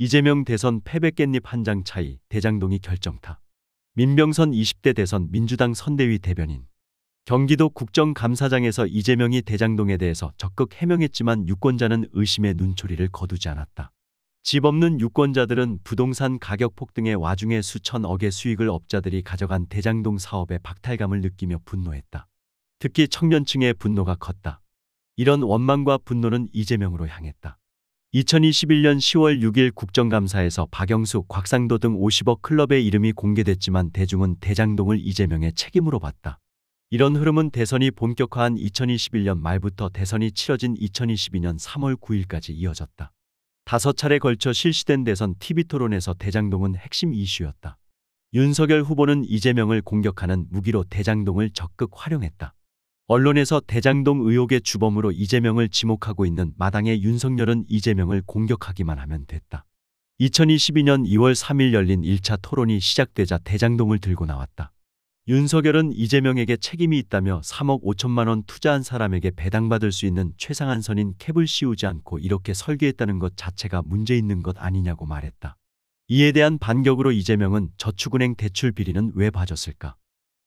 이재명 대선 패배 깻잎 한 장 차이 대장동이 결정타. 민병선 20대 대선 민주당 선대위 대변인. 경기도 국정감사장에서 이재명이 대장동에 대해서 적극 해명했지만 유권자는 의심의 눈초리를 거두지 않았다. 집 없는 유권자들은 부동산 가격 폭등의 와중에 수천억의 수익을 업자들이 가져간 대장동 사업의 박탈감을 느끼며 분노했다. 특히 청년층의 분노가 컸다. 이런 원망과 분노는 이재명으로 향했다. 2021년 10월 6일 국정감사에서 박영수, 곽상도 등 50억 클럽의 이름이 공개됐지만 대중은 대장동을 이재명의 책임으로 봤다. 이런 흐름은 대선이 본격화한 2021년 말부터 대선이 치러진 2022년 3월 9일까지 이어졌다. 다섯 차례 걸쳐 실시된 대선 TV 토론에서 대장동은 핵심 이슈였다. 윤석열 후보는 이재명을 공격하는 무기로 대장동을 적극 활용했다. 언론에서 대장동 의혹의 주범으로 이재명을 지목하고 있는 마당의 윤석열은 이재명을 공격하기만 하면 됐다. 2022년 2월 3일 열린 1차 토론이 시작되자 대장동을 들고 나왔다. 윤석열은 이재명에게 책임이 있다며 3억 5천만 원 투자한 사람에게 배당받을 수 있는 최상한 선인 캡을 씌우지 않고 이렇게 설계했다는 것 자체가 문제 있는 것 아니냐고 말했다. 이에 대한 반격으로 이재명은 저축은행 대출 비리는 왜 봐줬을까?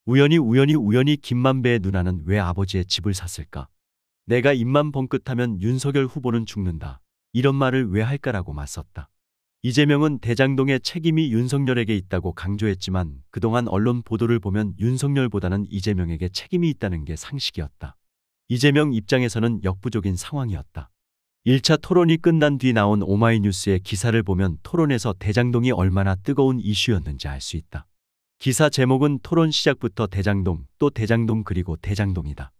우연히 우연히 우연히 김만배의 누나는 왜 아버지의 집을 샀을까? 내가 입만 벙끗하면 윤석열 후보는 죽는다. 이런 말을 왜 할까라고 맞섰다. 이재명은 대장동의 책임이 윤석열에게 있다고 강조했지만 그동안 언론 보도를 보면 윤석열보다는 이재명에게 책임이 있다는 게 상식이었다. 이재명 입장에서는 역부족인 상황이었다. 1차 토론이 끝난 뒤 나온 오마이뉴스의 기사를 보면 토론에서 대장동이 얼마나 뜨거운 이슈였는지 알 수 있다. 기사 제목은 토론 시작부터 대장동 또 대장동 그리고 대장동이다.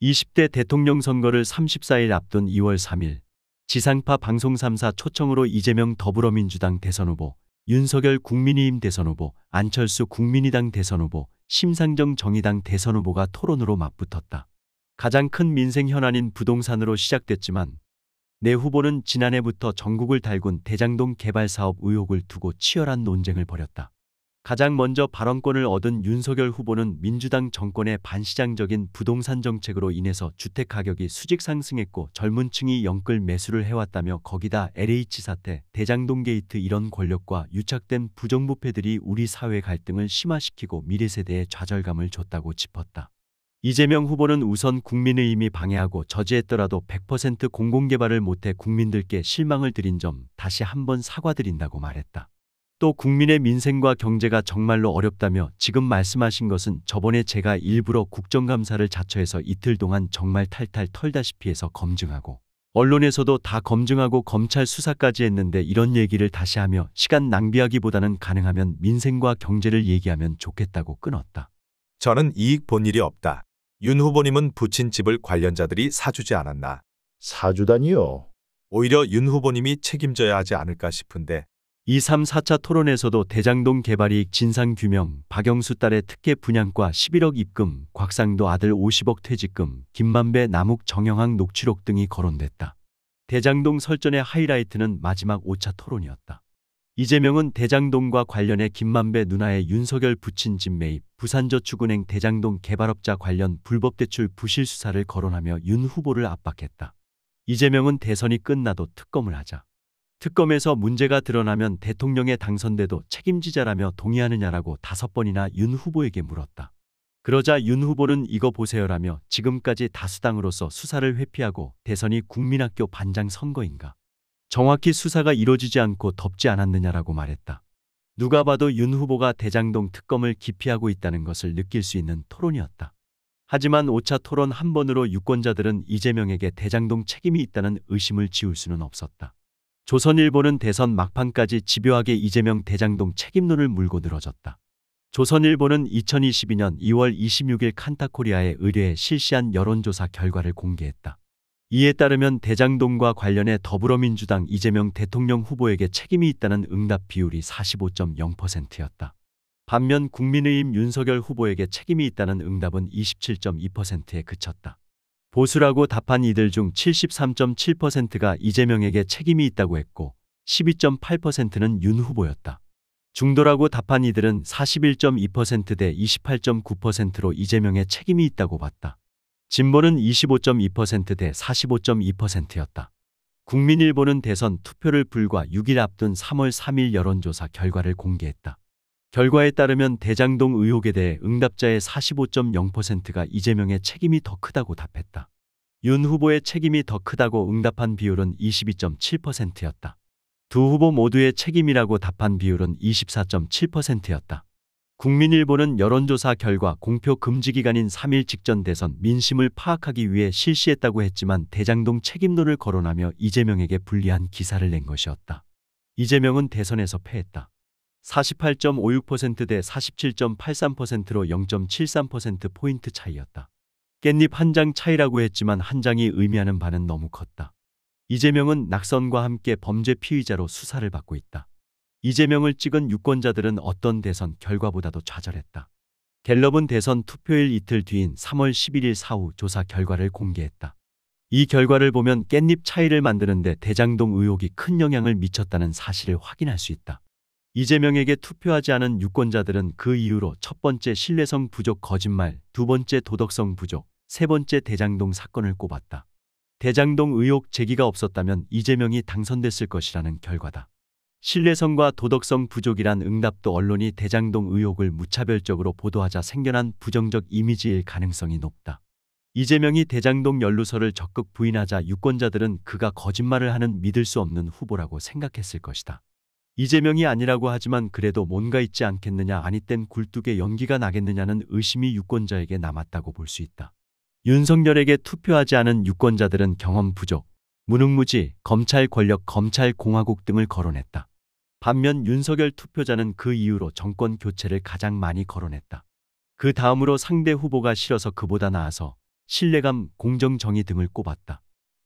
20대 대통령 선거를 34일 앞둔 2월 3일 지상파 방송 3사 초청으로 이재명 더불어민주당 대선 후보, 윤석열 국민의힘 대선 후보, 안철수 국민의당 대선 후보, 심상정 정의당 대선 후보가 토론으로 맞붙었다. 가장 큰 민생 현안인 부동산으로 시작됐지만 내 후보는 지난해부터 전국을 달군 대장동 개발 사업 의혹을 두고 치열한 논쟁을 벌였다. 가장 먼저 발언권을 얻은 윤석열 후보는 민주당 정권의 반시장적인 부동산 정책으로 인해서 주택 가격이 수직 상승했고 젊은 층이 영끌 매수를 해왔다며 거기다 LH 사태, 대장동 게이트 이런 권력과 유착된 부정부패들이 우리 사회 갈등을 심화시키고 미래 세대에 좌절감을 줬다고 짚었다. 이재명 후보는 우선 국민의 힘이 방해하고 저지했더라도 100% 공공개발을 못해 국민들께 실망을 드린 점 다시 한번 사과드린다고 말했다. 또 국민의 민생과 경제가 정말로 어렵다며 지금 말씀하신 것은 저번에 제가 일부러 국정감사를 자처해서 이틀 동안 정말 탈탈 털다시피 해서 검증하고 언론에서도 다 검증하고 검찰 수사까지 했는데 이런 얘기를 다시 하며 시간 낭비하기보다는 가능하면 민생과 경제를 얘기하면 좋겠다고 끊었다. 저는 이익 본 일이 없다. 윤 후보님은 부친집을 관련자들이 사주지 않았나. 사주다니요. 오히려 윤 후보님이 책임져야 하지 않을까 싶은데 2, 3, 4차 토론에서도 대장동 개발이익 진상규명, 박영수 딸의 특혜 분양과 11억 입금, 곽상도 아들 50억 퇴직금, 김만배 남욱 정영학 녹취록 등이 거론됐다. 대장동 설전의 하이라이트는 마지막 5차 토론이었다. 이재명은 대장동과 관련해 김만배 누나의 윤석열 부친 집 매입, 부산저축은행 대장동 개발업자 관련 불법 대출 부실 수사를 거론하며 윤 후보를 압박했다. 이재명은 대선이 끝나도 특검을 하자. 특검에서 문제가 드러나면 대통령에 당선돼도 책임지자라며 동의하느냐라고 다섯 번이나 윤 후보에게 물었다. 그러자 윤 후보는 이거 보세요라며 지금까지 다수당으로서 수사를 회피하고 대선이 국민학교 반장 선거인가. 정확히 수사가 이루어지지 않고 덮지 않았느냐라고 말했다. 누가 봐도 윤 후보가 대장동 특검을 기피하고 있다는 것을 느낄 수 있는 토론이었다. 하지만 5차 토론 한 번으로 유권자들은 이재명에게 대장동 책임이 있다는 의심을 지울 수는 없었다. 조선일보는 대선 막판까지 집요하게 이재명 대장동 책임론을 물고 늘어졌다. 조선일보는 2022년 2월 26일 칸타코리아의 의뢰에 실시한 여론조사 결과를 공개했다. 이에 따르면 대장동과 관련해 더불어민주당 이재명 대통령 후보에게 책임이 있다는 응답 비율이 45.0%였다. 반면 국민의힘 윤석열 후보에게 책임이 있다는 응답은 27.2%에 그쳤다. 보수라고 답한 이들 중 73.7%가 이재명에게 책임이 있다고 했고 12.8%는 윤 후보였다. 중도라고 답한 이들은 41.2%대 28.9%로 이재명의 책임이 있다고 봤다. 진보는 25.2%대 45.2%였다. 국민일보는 대선 투표를 불과 6일 앞둔 3월 3일 여론조사 결과를 공개했다. 결과에 따르면 대장동 의혹에 대해 응답자의 45.0%가 이재명의 책임이 더 크다고 답했다. 윤 후보의 책임이 더 크다고 응답한 비율은 22.7%였다. 두 후보 모두의 책임이라고 답한 비율은 24.7%였다. 국민일보는 여론조사 결과 공표 금지 기간인 3일 직전 대선 민심을 파악하기 위해 실시했다고 했지만 대장동 책임론을 거론하며 이재명에게 불리한 기사를 낸 것이었다. 이재명은 대선에서 패했다. 48.56%대 47.83%로 0.73%포인트 차이였다. 깻잎 한 장 차이라고 했지만 한 장이 의미하는 바는 너무 컸다. 이재명은 낙선과 함께 범죄 피의자로 수사를 받고 있다. 이재명을 찍은 유권자들은 어떤 대선 결과보다도 좌절했다. 갤럽은 대선 투표일 이틀 뒤인 3월 11일 사후 조사 결과를 공개했다. 이 결과를 보면 깻잎 차이를 만드는데 대장동 의혹이 큰 영향을 미쳤다는 사실을 확인할 수 있다. 이재명에게 투표하지 않은 유권자들은 그 이유로 첫 번째 신뢰성 부족 거짓말, 두 번째 도덕성 부족, 세 번째 대장동 사건을 꼽았다. 대장동 의혹 제기가 없었다면 이재명이 당선됐을 것이라는 결과다. 신뢰성과 도덕성 부족이란 응답도 언론이 대장동 의혹을 무차별적으로 보도하자 생겨난 부정적 이미지일 가능성이 높다. 이재명이 대장동 연루설을 적극 부인하자 유권자들은 그가 거짓말을 하는 믿을 수 없는 후보라고 생각했을 것이다. 이재명이 아니라고 하지만 그래도 뭔가 있지 않겠느냐 아니 땐 굴뚝에 연기가 나겠느냐는 의심이 유권자에게 남았다고 볼 수 있다. 윤석열에게 투표하지 않은 유권자들은 경험 부족, 무능무지, 검찰 권력, 검찰 공화국 등을 거론했다. 반면 윤석열 투표자는 그 이후로 정권 교체를 가장 많이 거론했다. 그 다음으로 상대 후보가 싫어서 그보다 나아서 신뢰감, 공정정의 등을 꼽았다.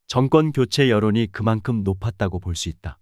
정권 교체 여론이 그만큼 높았다고 볼 수 있다.